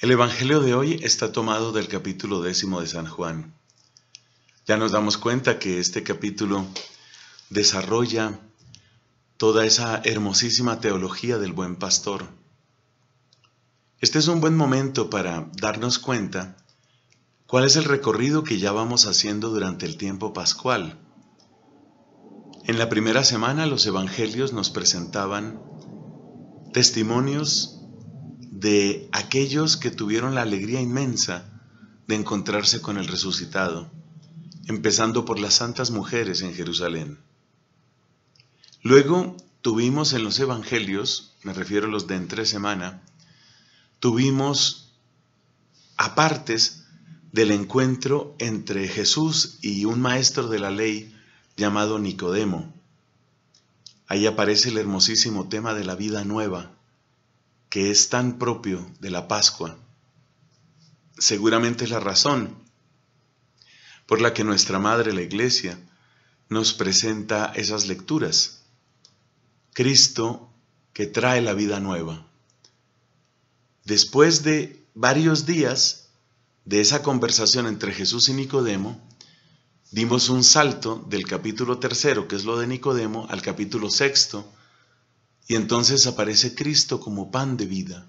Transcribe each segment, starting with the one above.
El Evangelio de hoy está tomado del capítulo décimo de San Juan. Ya nos damos cuenta que este capítulo desarrolla toda esa hermosísima teología del buen pastor. Este es un buen momento para darnos cuenta cuál es el recorrido que ya vamos haciendo durante el tiempo pascual. En la primera semana los evangelios nos presentaban testimonios de aquellos que tuvieron la alegría inmensa de encontrarse con el resucitado, empezando por las santas mujeres en Jerusalén. Luego tuvimos en los evangelios, me refiero a los de entre semana, tuvimos apartes del encuentro entre Jesús y un maestro de la ley llamado Nicodemo. Ahí aparece el hermosísimo tema de la vida nueva, que es tan propio de la Pascua, seguramente es la razón por la que nuestra Madre la Iglesia nos presenta esas lecturas. Cristo que trae la vida nueva. Después de varios días de esa conversación entre Jesús y Nicodemo, dimos un salto del capítulo tercero, que es lo de Nicodemo, al capítulo sexto, y entonces aparece Cristo como pan de vida.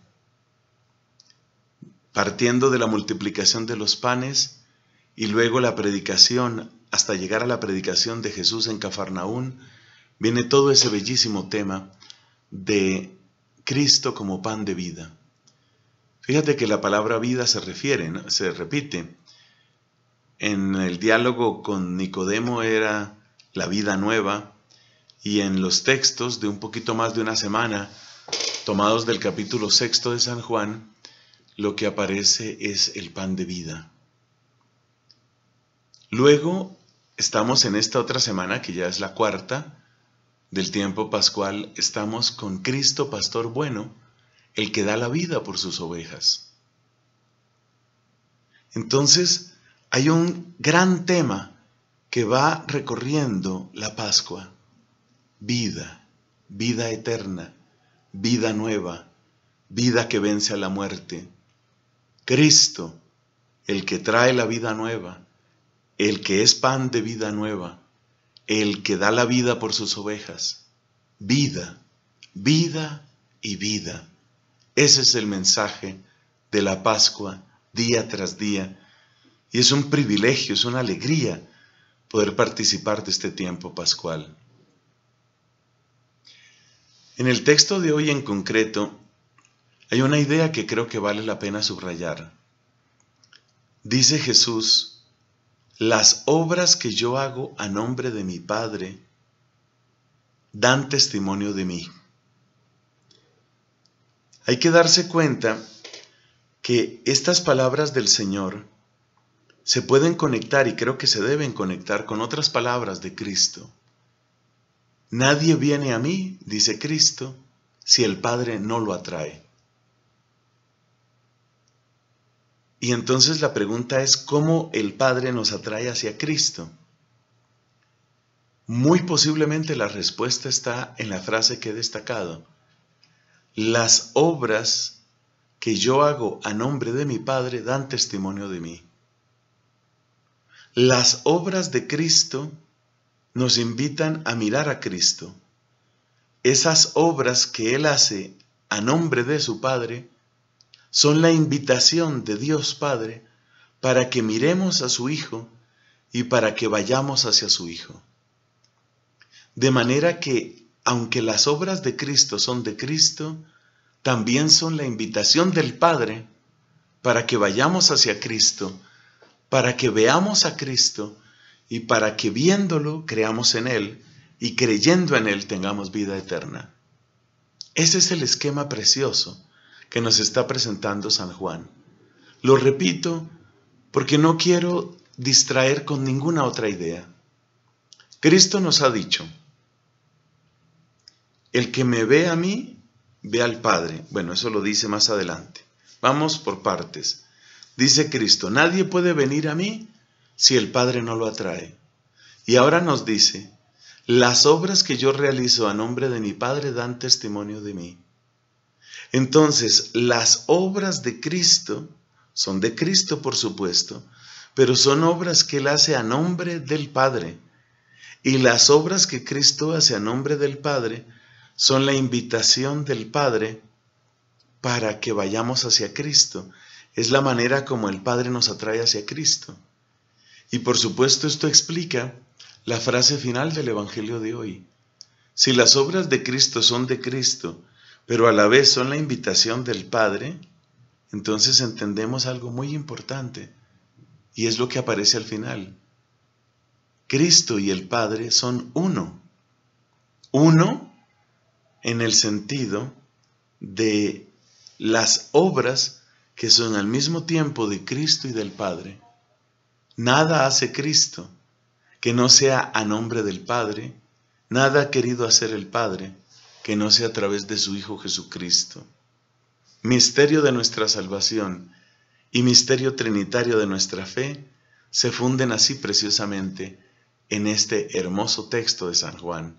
Partiendo de la multiplicación de los panes y luego la predicación, hasta llegar a la predicación de Jesús en Cafarnaún, viene todo ese bellísimo tema de Cristo como pan de vida. Fíjate que la palabra vida se refiere, se repite. En el diálogo con Nicodemo era la vida nueva, y en los textos de un poquito más de una semana, tomados del capítulo sexto de San Juan, lo que aparece es el pan de vida. Luego estamos en esta otra semana, que ya es la cuarta del tiempo pascual, estamos con Cristo Pastor Bueno, el que da la vida por sus ovejas. Entonces, hay un gran tema que va recorriendo la Pascua vida, vida eterna, vida nueva, vida que vence a la muerte. Cristo, el que trae la vida nueva, el que es pan de vida nueva, el que da la vida por sus ovejas. Vida, vida y vida. Ese es el mensaje de la Pascua día tras día. Y es un privilegio, es una alegría poder participar de este tiempo pascual. En el texto de hoy en concreto hay una idea que creo que vale la pena subrayar. Dice Jesús, las obras que yo hago a nombre de mi Padre dan testimonio de mí. Hay que darse cuenta que estas palabras del Señor se pueden conectar y creo que se deben conectar con otras palabras de Cristo. Nadie viene a mí, dice Cristo, si el Padre no lo atrae. Y entonces la pregunta es cómo el Padre nos atrae hacia Cristo. Muy posiblemente la respuesta está en la frase que he destacado. Las obras que yo hago a nombre de mi Padre dan testimonio de mí. Las obras de Cristo nos invitan a mirar a Cristo. Esas obras que Él hace a nombre de su Padre son la invitación de Dios Padre para que miremos a su Hijo y para que vayamos hacia su Hijo. De manera que, aunque las obras de Cristo son de Cristo, también son la invitación del Padre para que vayamos hacia Cristo, para que veamos a Cristo, y para que viéndolo creamos en Él y creyendo en Él tengamos vida eterna. Ese es el esquema precioso que nos está presentando San Juan. Lo repito porque no quiero distraer con ninguna otra idea. Cristo nos ha dicho, el que me ve a mí, ve al Padre. Bueno, eso lo dice más adelante. Vamos por partes. Dice Cristo, nadie puede venir a mí si el Padre no lo atrae. Y ahora nos dice, las obras que yo realizo a nombre de mi Padre dan testimonio de mí. Entonces, las obras de Cristo son de Cristo, por supuesto, pero son obras que Él hace a nombre del Padre. Y las obras que Cristo hace a nombre del Padre son la invitación del Padre para que vayamos hacia Cristo. Es la manera como el Padre nos atrae hacia Cristo. Y por supuesto esto explica la frase final del Evangelio de hoy. Si las obras de Cristo son de Cristo, pero a la vez son la invitación del Padre, entonces entendemos algo muy importante, y es lo que aparece al final. Cristo y el Padre son uno. Uno en el sentido de las obras que son al mismo tiempo de Cristo y del Padre. Nada hace Cristo que no sea a nombre del Padre, nada ha querido hacer el Padre que no sea a través de su Hijo Jesucristo. Misterio de nuestra salvación y misterio trinitario de nuestra fe se funden así preciosamente en este hermoso texto de San Juan.